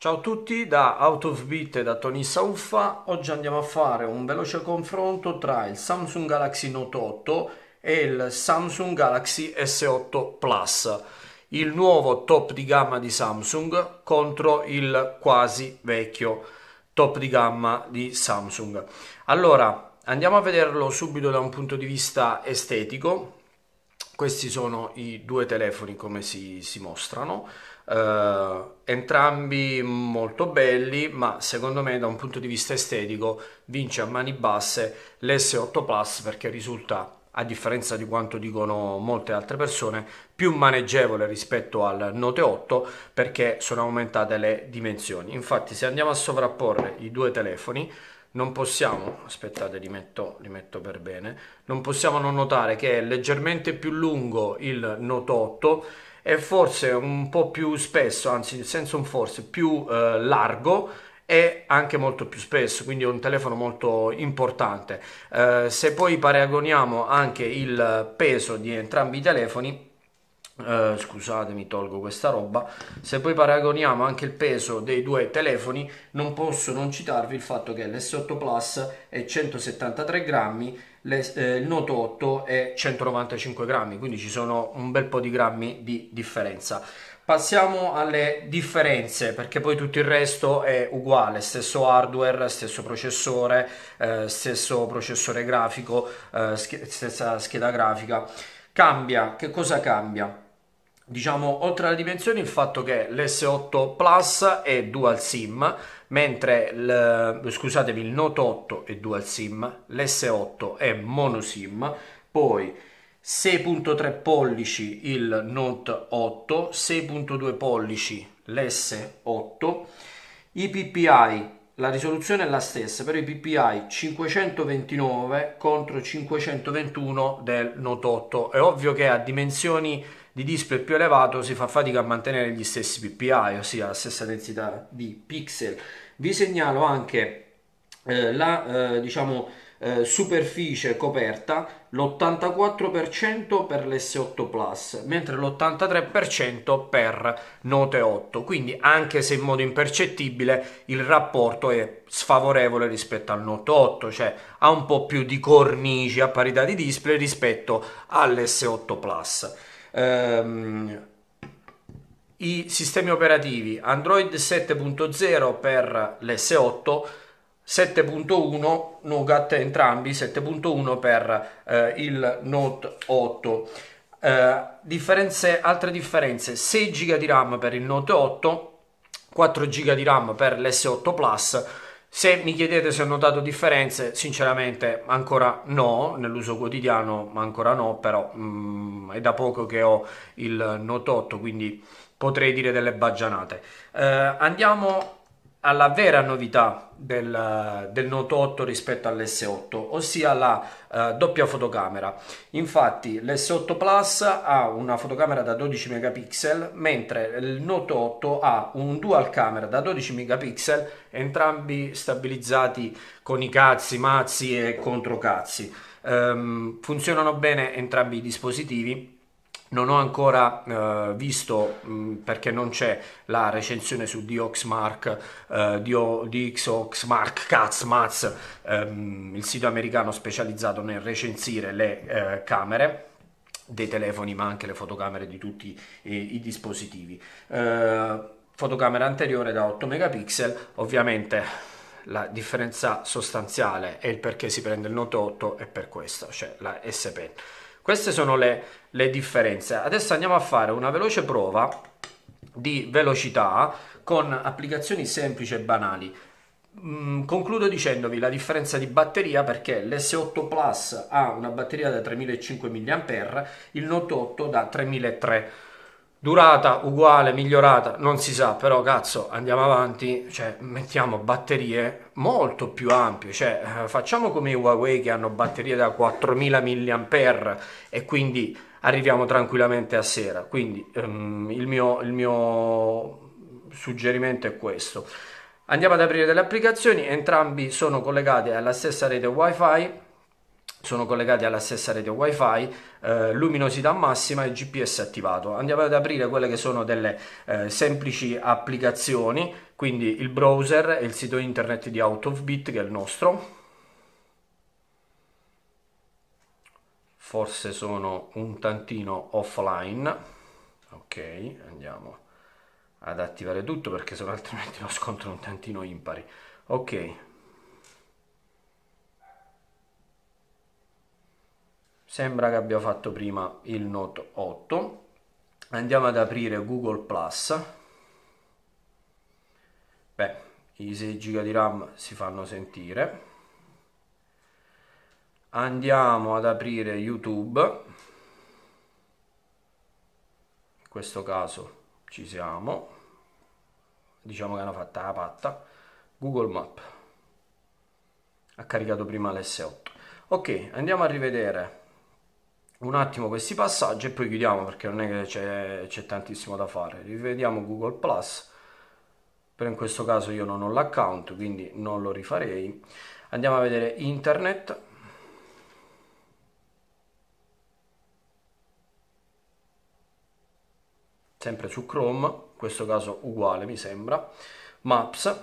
Ciao a tutti da Out of Beat e da Tony Sauffa. Oggi andiamo a fare un veloce confronto tra il Samsung Galaxy Note 8 e il Samsung Galaxy S8 Plus, il nuovo top di gamma di Samsung contro il quasi vecchio top di gamma di Samsung. Allora, andiamo a vederlo subito da un punto di vista estetico. Questi sono i due telefoni come si, si mostrano. Uh, entrambi molto belli, ma secondo me da un punto di vista estetico vince a mani basse l'S8 Plus perché risulta a differenza di quanto dicono molte altre persone, più maneggevole rispetto al Note 8 perché sono aumentate le dimensioni. Infatti se andiamo a sovrapporre i due telefoni, non possiamo, aspettate li metto, li metto, per bene, non possiamo non notare che è leggermente più lungo il Note 8 è forse un po' più spesso, anzi senza un forse, più eh, largo e anche molto più spesso, quindi è un telefono molto importante. Eh, se poi paragoniamo anche il peso di entrambi i telefoni, eh, scusatemi, tolgo questa roba. Se poi paragoniamo anche il peso dei due telefoni, non posso non citarvi il fatto che l'S8 Plus è 173 grammi, eh, il Note 8 è 195 grammi, quindi ci sono un bel po' di grammi di differenza. Passiamo alle differenze, perché poi tutto il resto è uguale, stesso hardware, stesso processore, eh, stesso processore grafico, eh, sch stessa scheda grafica. Cambia, che cosa cambia? diciamo oltre alla dimensione il fatto che l'S8 Plus è dual SIM mentre il, scusatevi il Note 8 è dual SIM l'S8 è mono SIM poi 6.3 pollici il Note 8 6.2 pollici l'S8 i PPI la risoluzione è la stessa però i PPI 529 contro 521 del Note 8 è ovvio che ha dimensioni di display più elevato si fa fatica a mantenere gli stessi ppi, ossia la stessa densità di pixel. Vi segnalo anche eh, la eh, diciamo, eh, superficie coperta, l'84% per l'S8 Plus, mentre l'83% per Note 8, quindi anche se in modo impercettibile il rapporto è sfavorevole rispetto al Note 8, cioè ha un po' più di cornici a parità di display rispetto all'S8 Plus ehm, i sistemi operativi Android 7.0 per l'S8, 7.1 Nougat entrambi, 7.1 per eh, il Note 8. Eh, differenze, altre differenze, 6 GB di RAM per il Note 8, 4 GB di RAM per l'S8 Plus, se mi chiedete se ho notato differenze, sinceramente ancora no, nell'uso quotidiano ancora no, però mm, è da poco che ho il Note 8, quindi potrei dire delle bagianate. Eh, andiamo alla vera novità del, del, Note 8 rispetto all'S8, ossia la eh, doppia fotocamera. Infatti l'S8 Plus ha una fotocamera da 12 megapixel, mentre il Note 8 ha un dual camera da 12 megapixel, entrambi stabilizzati con i cazzi, mazzi e controcazzi. Ehm, funzionano bene entrambi i dispositivi non ho ancora eh, visto, mh, mm, perché non c'è la recensione su Dioxmark, eh, Dioxmark Katzmaz, ehm, il sito americano specializzato nel recensire le eh, camere dei telefoni ma anche le fotocamere di tutti i, eh, i dispositivi. Eh, fotocamera anteriore da 8 megapixel, ovviamente la differenza sostanziale è il perché si prende il Note 8 è per questa, cioè la S Pen. Queste sono le le differenze. Adesso andiamo a fare una veloce prova di velocità con applicazioni semplici e banali. Mm, concludo dicendovi la differenza di batteria perché l'S8 Plus ha una batteria da 3.500 mAh, il Note 8 da 3.300 Durata uguale, migliorata, non si sa, però cazzo, andiamo avanti, cioè mettiamo batterie molto più ampie, cioè eh, facciamo come i Huawei che hanno batterie da 4000 mAh e quindi arriviamo tranquillamente a sera. Quindi um, il, mio, il mio suggerimento è questo. Andiamo ad aprire delle applicazioni, entrambi sono collegati alla stessa rete wifi, sono collegati alla stessa rete wifi, eh, luminosità massima e GPS attivato. Andiamo ad aprire quelle che sono delle eh, semplici applicazioni, quindi il browser e il sito internet di Out of Bit che è il nostro, forse sono un tantino offline ok andiamo ad attivare tutto perché se no altrimenti lo scontro un tantino impari ok sembra che abbia fatto prima il Note 8 andiamo ad aprire Google Plus beh i 6 giga di RAM si fanno sentire andiamo ad aprire youtube in questo caso ci siamo diciamo che hanno fatta la patta google map ha caricato prima l'S8 ok andiamo a rivedere un attimo questi passaggi e poi chiudiamo perché non è che c'è, tantissimo da fare rivediamo google plus però in questo caso io non ho l'account quindi non lo rifarei andiamo a vedere internet sempre su Chrome, in questo caso uguale mi sembra, Maps,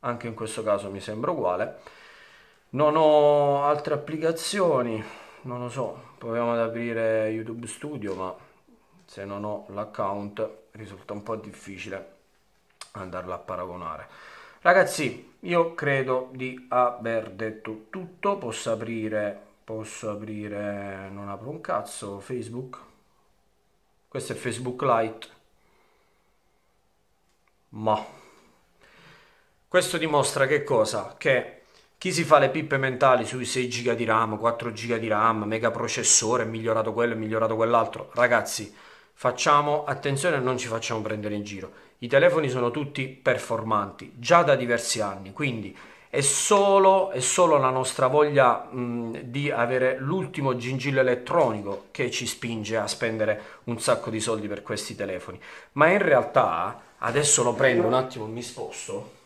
anche in questo caso mi sembra uguale. Non ho altre applicazioni, non lo so, proviamo ad aprire YouTube Studio, ma se non ho l'account risulta un po' difficile andarla a paragonare. Ragazzi, io credo di aver detto tutto, posso aprire, posso aprire, non apro un cazzo, Facebook, questo è Facebook Lite ma questo dimostra che cosa? che chi si fa le pippe mentali sui 6 giga di RAM, 4 giga di RAM, megaprocessore, migliorato quello migliorato quell'altro, ragazzi, facciamo attenzione e non ci facciamo prendere in giro. I telefoni sono tutti performanti già da diversi anni, quindi è solo, è solo, la nostra voglia mh, di avere l'ultimo gingillo elettronico che ci spinge a spendere un sacco di soldi per questi telefoni. Ma in realtà, adesso lo prendo un attimo, e mi sposto.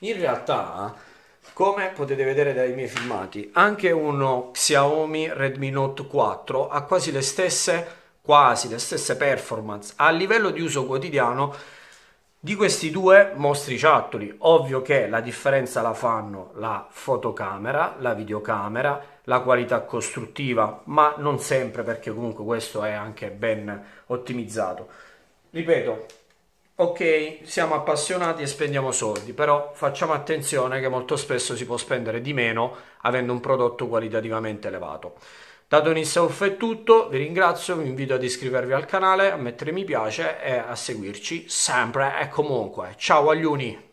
In realtà, come potete vedere dai miei filmati, anche uno Xiaomi Redmi Note 4 ha quasi le stesse, quasi le stesse performance a livello di uso quotidiano di questi due mostri ciattoli ovvio che la differenza la fanno la fotocamera, la videocamera, la qualità costruttiva, ma non sempre perché comunque questo è anche ben ottimizzato. Ripeto, ok, siamo appassionati e spendiamo soldi, però facciamo attenzione che molto spesso si può spendere di meno avendo un prodotto qualitativamente elevato. Da Donis Off è tutto, vi ringrazio, vi invito ad iscrivervi al canale, a mettere mi piace e a seguirci sempre e comunque. Ciao agli uni!